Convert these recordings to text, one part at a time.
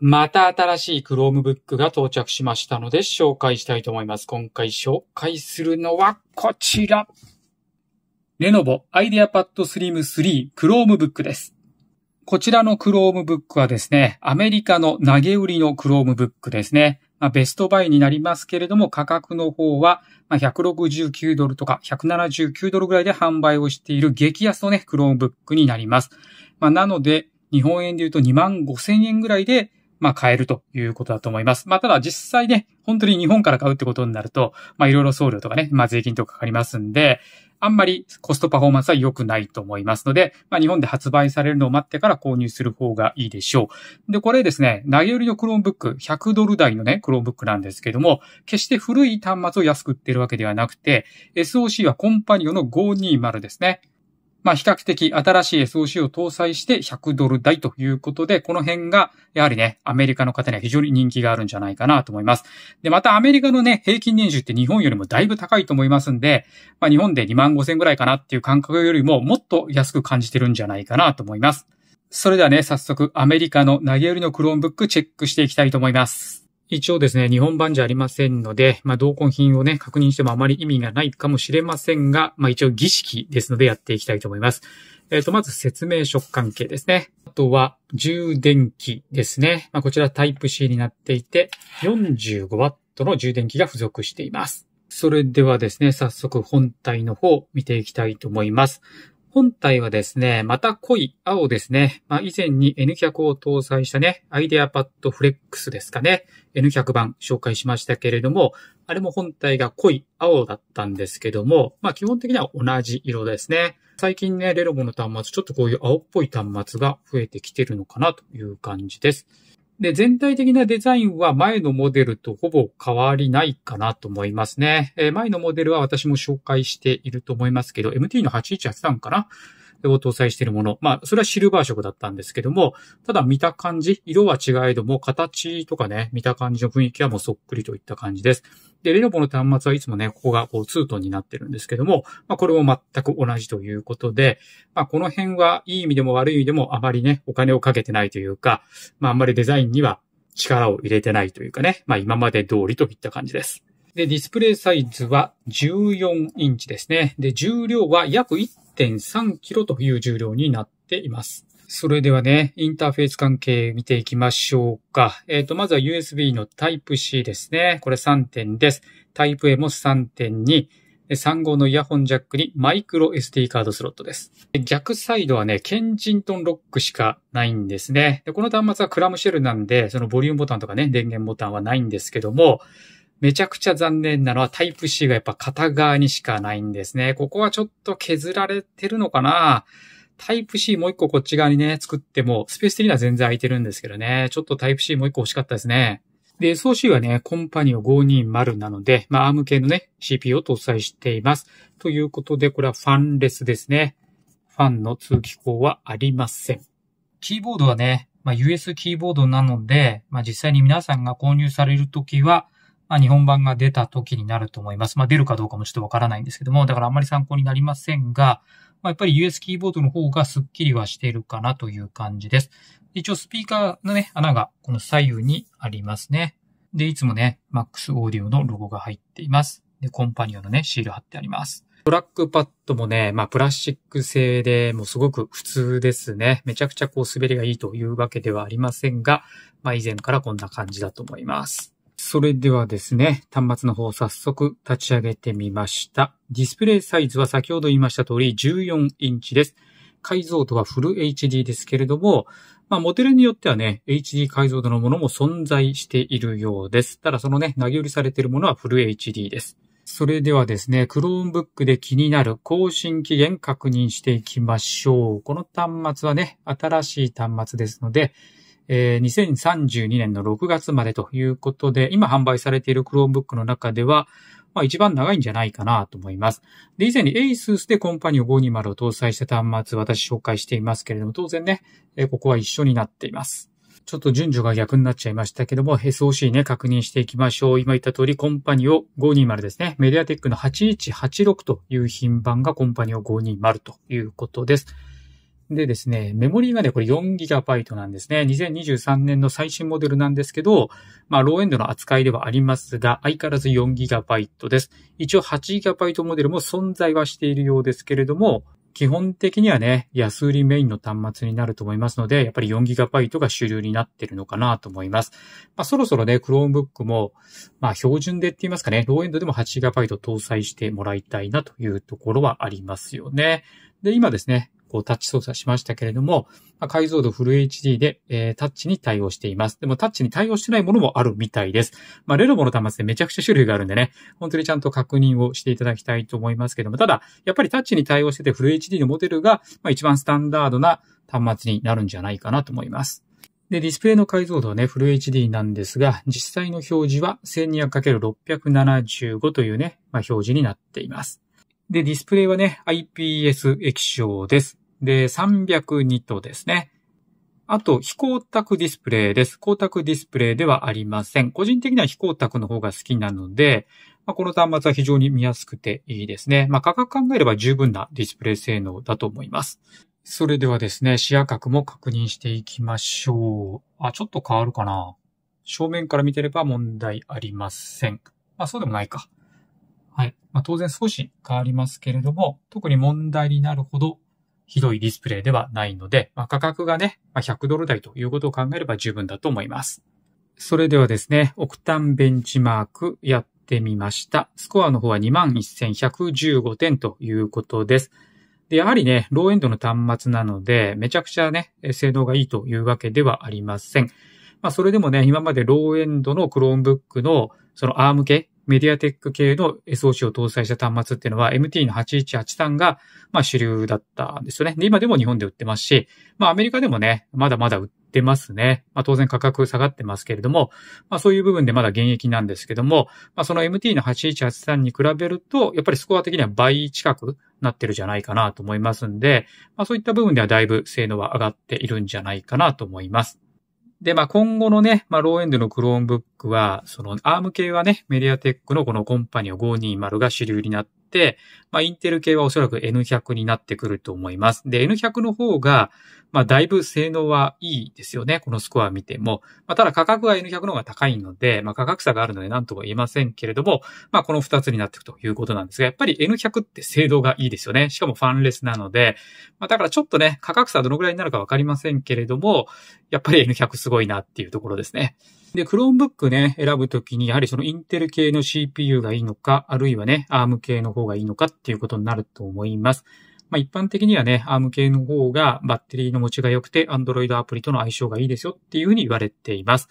また新しい Chromebook が到着しましたので紹介したいと思います。今回紹介するのはこちら。レノボアイデアパッドスリム3 Chromebook です。こちらの Chromebook はですね、アメリカの投げ売りの Chromebook ですね。まあ、ベストバイになりますけれども、価格の方は、ま169ドルとか179ドルぐらいで販売をしている激安のね、Chromebook になります。まあ、なので、日本円で言うと2万5千円ぐらいでまあ、買えるということだと思います。まあ、ただ実際ね、本当に日本から買うってことになると、まあ、いろいろ送料とかね、まあ、税金とかかかりますんで、あんまりコストパフォーマンスは良くないと思いますので、まあ、日本で発売されるのを待ってから購入する方がいいでしょう。で、これですね、投げ売りのクローンブック、100ドル台のね、クロー o ブックなんですけども、決して古い端末を安く売ってるわけではなくて、SOC はコンパニオの520ですね。まあ、比較的新しい SOC を搭載して100ドル台ということで、この辺が、やはりね、アメリカの方には非常に人気があるんじゃないかなと思います。で、またアメリカのね、平均年収って日本よりもだいぶ高いと思いますんで、まあ、日本で2万5千ぐらいかなっていう感覚よりももっと安く感じてるんじゃないかなと思います。それではね、早速アメリカの投げ売りのクローンブックチェックしていきたいと思います。一応ですね、日本版じゃありませんので、まあ、同梱品をね、確認してもあまり意味がないかもしれませんが、まあ、一応儀式ですのでやっていきたいと思います。えっ、ー、と、まず説明書関係ですね。あとは、充電器ですね。まあ、こちらタイプ C になっていて、45W の充電器が付属しています。それではですね、早速本体の方を見ていきたいと思います。本体はですね、また濃い青ですね。まあ、以前に N100 を搭載したね、アイデアパッドフレックスですかね。N100 版紹介しましたけれども、あれも本体が濃い青だったんですけども、まあ、基本的には同じ色ですね。最近ね、レロボの端末、ちょっとこういう青っぽい端末が増えてきてるのかなという感じです。で、全体的なデザインは前のモデルとほぼ変わりないかなと思いますね。えー、前のモデルは私も紹介していると思いますけど、MT の818 3かなを搭載しているもの。まあ、それはシルバー色だったんですけども、ただ見た感じ、色は違えども、形とかね、見た感じの雰囲気はもうそっくりといった感じです。で、レノボの端末はいつもね、ここがこうツートンになってるんですけども、まあ、これも全く同じということで、まあ、この辺はいい意味でも悪い意味でもあまりね、お金をかけてないというか、まあ、あんまりデザインには力を入れてないというかね、まあ、今まで通りといった感じです。で、ディスプレイサイズは14インチですね。で、重量は約1 1.3キロという重量になっています。それではね、インターフェース関係見ていきましょうか。えっ、ー、と、まずは USB の Type-C ですね。これ3点です。Type-A も3点2。3号のイヤホンジャックにマイクロ SD カードスロットです。逆サイドはね、ケンジントンロックしかないんですね。でこの端末はクラムシェルなんで、そのボリュームボタンとかね、電源ボタンはないんですけども、めちゃくちゃ残念なのはタイプ C がやっぱ片側にしかないんですね。ここはちょっと削られてるのかなタイプ C もう一個こっち側にね、作っても、スペース的には全然空いてるんですけどね。ちょっとタイプ C もう一個欲しかったですね。で、o C はね、コンパニオ520なので、まあ、アーム系のね、CPU を搭載しています。ということで、これはファンレスですね。ファンの通気口はありません。キーボードはね、まあ、US キーボードなので、まあ、実際に皆さんが購入されるときは、まあ、日本版が出た時になると思います。まあ、出るかどうかもちょっとわからないんですけども、だからあんまり参考になりませんが、まあ、やっぱり US キーボードの方がスッキリはしているかなという感じです。一応スピーカーのね、穴がこの左右にありますね。で、いつもね、MAX Audio のロゴが入っています。で、コンパニオンのね、シール貼ってあります。トラックパッドもね、まあ、プラスチック製で、もうすごく普通ですね。めちゃくちゃこう滑りがいいというわけではありませんが、まあ、以前からこんな感じだと思います。それではですね、端末の方早速立ち上げてみました。ディスプレイサイズは先ほど言いました通り14インチです。解像度はフル HD ですけれども、まあ、モデルによってはね、HD 解像度のものも存在しているようです。ただそのね、投げ売りされているものはフル HD です。それではですね、Chromebook で気になる更新期限確認していきましょう。この端末はね、新しい端末ですので、え2032年の6月までということで、今販売されている Chromebook の中では、まあ一番長いんじゃないかなと思います。で、以前に ASUS でコンパニオ520を搭載した端末、私紹介していますけれども、当然ね、ここは一緒になっています。ちょっと順序が逆になっちゃいましたけども、SOC ね、確認していきましょう。今言った通り、コンパニオ520ですね。メディアテックの8186という品番がコンパニオ520ということです。でですね、メモリーがね、これ 4GB なんですね。2023年の最新モデルなんですけど、まあ、ローエンドの扱いではありますが、相変わらず 4GB です。一応 8GB モデルも存在はしているようですけれども、基本的にはね、安売りメインの端末になると思いますので、やっぱり 4GB が主流になってるのかなと思います。まあそろそろね、Chromebook も、まあ標準でって言いますかね、ローエンドでも 8GB 搭載してもらいたいなというところはありますよね。で、今ですね、こうタッチ操作しましたけれども、解像度フル HD で、えー、タッチに対応しています。でもタッチに対応してないものもあるみたいです。まあ、レノボの端末でめちゃくちゃ種類があるんでね、本当にちゃんと確認をしていただきたいと思いますけども、ただ、やっぱりタッチに対応しててフル HD のモデルが、まあ、一番スタンダードな端末になるんじゃないかなと思います。で、ディスプレイの解像度はね、フル HD なんですが、実際の表示は 1200×675 というね、まあ、表示になっています。で、ディスプレイはね、IPS 液晶です。で、302とですね。あと、非光沢ディスプレイです。光沢ディスプレイではありません。個人的には非光沢の方が好きなので、まあ、この端末は非常に見やすくていいですね。まあ、価格考えれば十分なディスプレイ性能だと思います。それではですね、視野角も確認していきましょう。あ、ちょっと変わるかな。正面から見てれば問題ありません。まあ、そうでもないか。はい。まあ、当然少し変わりますけれども、特に問題になるほどひどいディスプレイではないので、まあ、価格がね、まあ、100ドル台ということを考えれば十分だと思います。それではですね、オクタンベンチマークやってみました。スコアの方は21,115点ということです。で、やはりね、ローエンドの端末なので、めちゃくちゃね、性能がいいというわけではありません。まあ、それでもね、今までローエンドの Chromebook のその ARM 系メディアテック系の SOC を搭載した端末っていうのは MT の8183が、まあ、主流だったんですよね。で、今でも日本で売ってますし、まあ、アメリカでもね、まだまだ売ってますね。まあ、当然価格下がってますけれども、まあ、そういう部分でまだ現役なんですけども、まあ、その MT の8183に比べると、やっぱりスコア的には倍近くなってるじゃないかなと思いますんで、まあ、そういった部分ではだいぶ性能は上がっているんじゃないかなと思います。で、まあ、今後のね、まあ、ローエンドのクローンブックは、そのアーム系はね、メディアテックのこのコンパニオ520が主流になって、まあ、インテル系はおそらく N100 になってくると思います。で、N100 の方が、まあ、だいぶ性能はいいですよね。このスコア見ても。まあ、ただ価格は N100 の方が高いので、まあ、価格差があるので何とも言えませんけれども、まあ、この2つになっていくということなんですが、やっぱり N100 って性能がいいですよね。しかもファンレスなので、まあ、だからちょっとね、価格差どのぐらいになるかわかりませんけれども、やっぱり N100 すごいなっていうところですね。で、Chromebook ね、選ぶときに、やはりそのインテル系の CPU がいいのか、あるいはね、ARM 系の方がいいのかっっていうことになると思います。まあ、一般的にはね、ARM 系の方がバッテリーの持ちが良くて、Android アプリとの相性がいいですよっていうふうに言われています。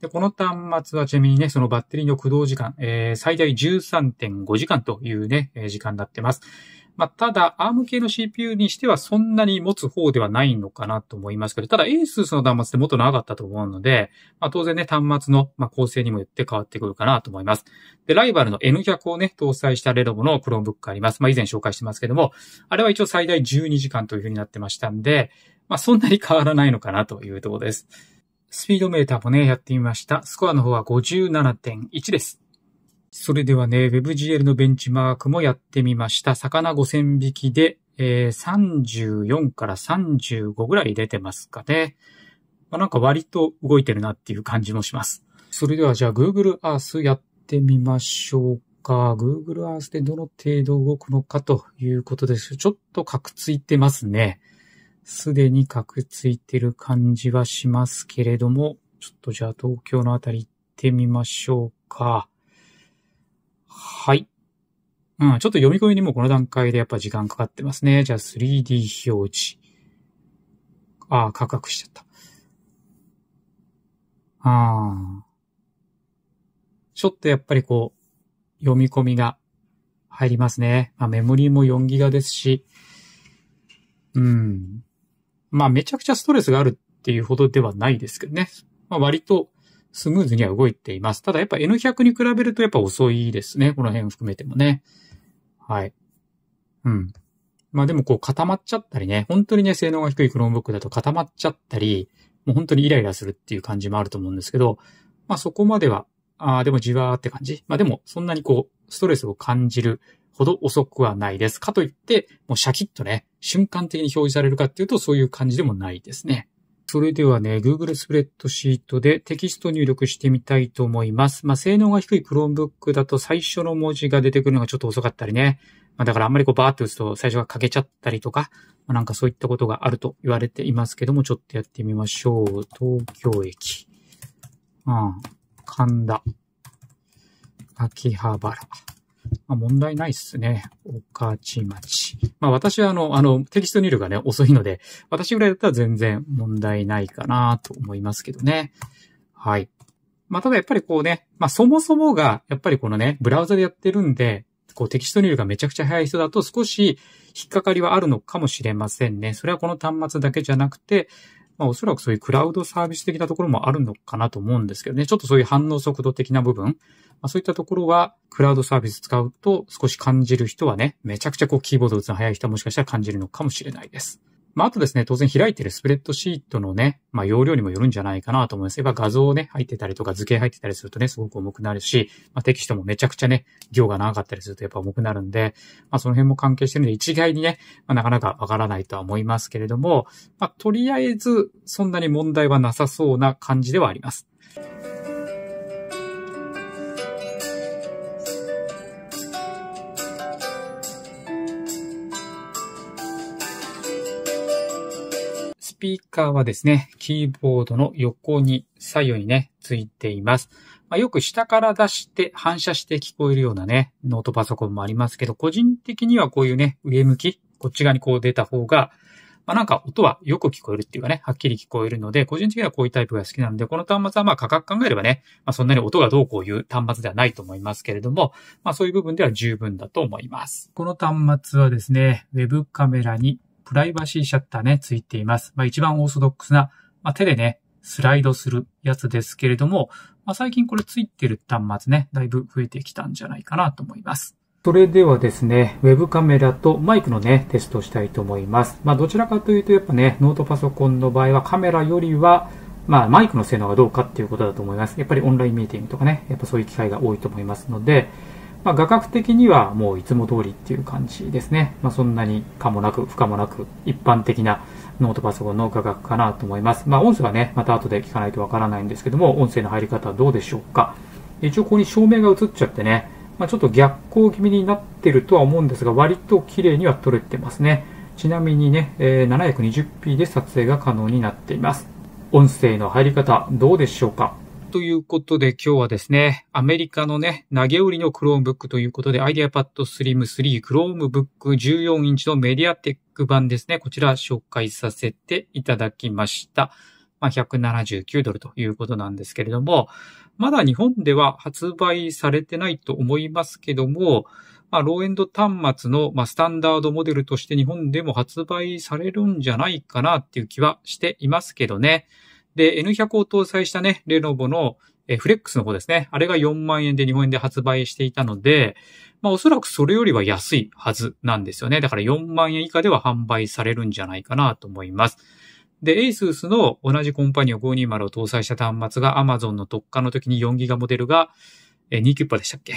で、この端末はちなみにね、そのバッテリーの駆動時間、えー、最大13.5時間というね、時間になってます。まあ、ただ、ARM 系の CPU にしてはそんなに持つ方ではないのかなと思いますけど、ただ ASUS の端末ってもっと長かったと思うので、まあ、当然ね、端末の、ま構成にもよって変わってくるかなと思います。で、ライバルの N100 をね、搭載したレロボの Chromebook があります。まあ、以前紹介してますけども、あれは一応最大12時間という風になってましたんで、まあ、そんなに変わらないのかなというところです。スピードメーターもね、やってみました。スコアの方は57.1です。それではね、WebGL のベンチマークもやってみました。魚5000匹で、えー、34から35ぐらい出てますかね。まあ、なんか割と動いてるなっていう感じもします。それではじゃあ Google Earth やってみましょうか。Google Earth でどの程度動くのかということです。ちょっとカクついてますね。すでにカクついてる感じはしますけれども、ちょっとじゃあ東京のあたり行ってみましょうか。はい。うん、ちょっと読み込みにもこの段階でやっぱ時間かかってますね。じゃあ 3D 表示。ああ、価格しちゃった。ああ。ちょっとやっぱりこう、読み込みが入りますね。まあ、メモリーも4ギガですし、うん。まあ、めちゃくちゃストレスがあるっていうほどではないですけどね。まあ、割と、スムーズには動いています。ただやっぱ N100 に比べるとやっぱ遅いですね。この辺含めてもね。はい。うん。まあでもこう固まっちゃったりね、本当にね、性能が低い Chromebook だと固まっちゃったり、もう本当にイライラするっていう感じもあると思うんですけど、まあそこまでは、ああ、でもじわーって感じ。まあでもそんなにこう、ストレスを感じるほど遅くはないです。かといって、もうシャキッとね、瞬間的に表示されるかっていうとそういう感じでもないですね。それではね、Google スプレッドシートでテキスト入力してみたいと思います。まあ、性能が低い Chromebook だと最初の文字が出てくるのがちょっと遅かったりね。まあ、だからあんまりこうバーって打つと最初が欠けちゃったりとか、まあ、なんかそういったことがあると言われていますけども、ちょっとやってみましょう。東京駅。うん。神田。秋葉原。まあ、問題ないっすね。御徒町。まあ私はあの、あの、テキスト入力がね、遅いので、私ぐらいだったら全然問題ないかなと思いますけどね。はい。まあただやっぱりこうね、まあそもそもが、やっぱりこのね、ブラウザでやってるんで、こうテキスト入力がめちゃくちゃ早い人だと少し引っかかりはあるのかもしれませんね。それはこの端末だけじゃなくて、まあおそらくそういうクラウドサービス的なところもあるのかなと思うんですけどね、ちょっとそういう反応速度的な部分、まあ、そういったところはクラウドサービス使うと少し感じる人はね、めちゃくちゃこうキーボード打つの早い人はもしかしたら感じるのかもしれないです。まあ、あとですね、当然開いてるスプレッドシートのね、まあ、容量にもよるんじゃないかなと思います。やっぱ画像ね、入ってたりとか図形入ってたりするとね、すごく重くなるし、まあ、テキストもめちゃくちゃね、行が長かったりするとやっぱ重くなるんで、まあ、その辺も関係してるんで、一概にね、まあ、なかなかわからないとは思いますけれども、まあ、とりあえず、そんなに問題はなさそうな感じではあります。ピーカーはですね、キーボードの横に左右にね、ついています。まあ、よく下から出して反射して聞こえるようなね、ノートパソコンもありますけど、個人的にはこういうね、上向き、こっち側にこう出た方が、まあ、なんか音はよく聞こえるっていうかね、はっきり聞こえるので、個人的にはこういうタイプが好きなので、この端末はまあ価格考えればね、まあ、そんなに音がどうこういう端末ではないと思いますけれども、まあそういう部分では十分だと思います。この端末はですね、ウェブカメラにプライバシーシャッターね、ついています。まあ、一番オーソドックスな、まあ、手でね、スライドするやつですけれども、まあ、最近これついてる端末ね、だいぶ増えてきたんじゃないかなと思います。それではですね、ウェブカメラとマイクのね、テストをしたいと思います。まあ、どちらかというと、やっぱね、ノートパソコンの場合はカメラよりは、まあ、マイクの性能がどうかっていうことだと思います。やっぱりオンラインミーティングとかね、やっぱそういう機会が多いと思いますので、まあ、画角的にはもういつも通りっていう感じですね。まあ、そんなに可もなく、不可もなく、一般的なノートパソコンの画角かなと思います。まあ、音声はね、また後で聞かないとわからないんですけども、音声の入り方はどうでしょうか。一応ここに照明が映っちゃってね、まあ、ちょっと逆光気味になってるとは思うんですが、割と綺麗には撮れてますね。ちなみにね、え 720p で撮影が可能になっています。音声の入り方どうでしょうかということで今日はですね、アメリカのね、投げ売りの Chromebook ということで IdeaPad Slim 3 Chromebook 14インチのメディアテック版ですね、こちら紹介させていただきました。まあ、179ドルということなんですけれども、まだ日本では発売されてないと思いますけども、まあ、ローエンド端末の、まあ、スタンダードモデルとして日本でも発売されるんじゃないかなっていう気はしていますけどね。で、N100 を搭載したね、レノボのえ、フレックスの方ですね。あれが4万円で日本円で発売していたので、まあおそらくそれよりは安いはずなんですよね。だから4万円以下では販売されるんじゃないかなと思います。で、ASUS の同じコンパニオ520を搭載した端末が Amazon の特化の時に 4GB モデルが2キュッパでしたっけ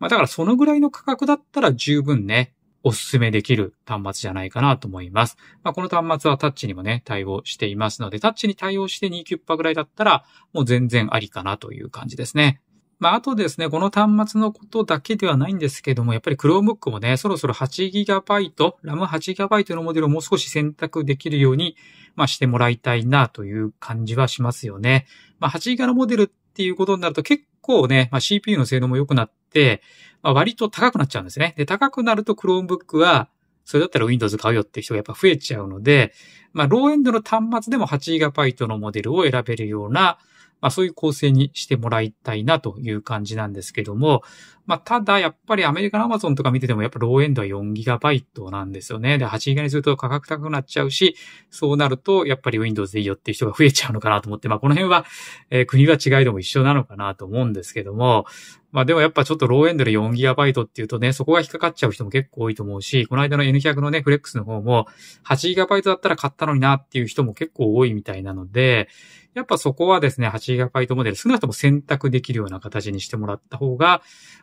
まあだからそのぐらいの価格だったら十分ね、おすすめできる端末じゃないかなと思います。まあ、この端末はタッチにもね、対応していますので、タッチに対応して2キュッパぐらいだったら、もう全然ありかなという感じですね。まあ、あとですね、この端末のことだけではないんですけども、やっぱり Chromebook もね、そろそろ 8GB、RAM8GB のモデルをもう少し選択できるように、まあ、してもらいたいなという感じはしますよね。まあ、8GB のモデルっていうことになると結構ね、まあ、CPU の性能も良くなって、まあ、割と高くなっちゃうんですね。で、高くなると Chromebook は、それだったら Windows 買うよって人がやっぱ増えちゃうので、まあ、ローエンドの端末でも 8GB のモデルを選べるような、まあ、そういう構成にしてもらいたいなという感じなんですけども、まあ、ただ、やっぱりアメリカの Amazon とか見てても、やっぱローエンドは 4GB なんですよね。で、8GB にすると価格高くなっちゃうし、そうなると、やっぱり Windows でいいよっていう人が増えちゃうのかなと思って、まあ、この辺は、えー、国は違いでも一緒なのかなと思うんですけども、まあでもやっぱちょっとローエンドで 4GB っていうとね、そこが引っかかっちゃう人も結構多いと思うし、この間の N100 のね、フレックスの方も 8GB だったら買ったのになっていう人も結構多いみたいなので、やっぱそこはですね、8GB モデル少なくとも選択できるような形にしてもらった方が、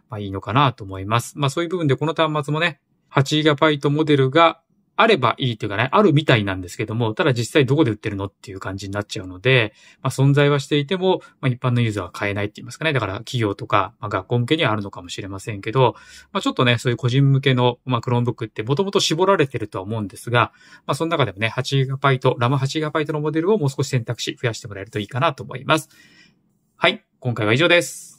まあいいのかなと思います。まあそういう部分でこの端末もね、8GB モデルがあればいいというかね、あるみたいなんですけども、ただ実際どこで売ってるのっていう感じになっちゃうので、まあ、存在はしていても、まあ、一般のユーザーは買えないって言いますかね。だから企業とか、まあ、学校向けにはあるのかもしれませんけど、まあ、ちょっとね、そういう個人向けの、まあ、Chromebook ってもともと絞られてるとは思うんですが、まあ、その中でもね、8GB、ラマ8 g b のモデルをもう少し選択肢増やしてもらえるといいかなと思います。はい、今回は以上です。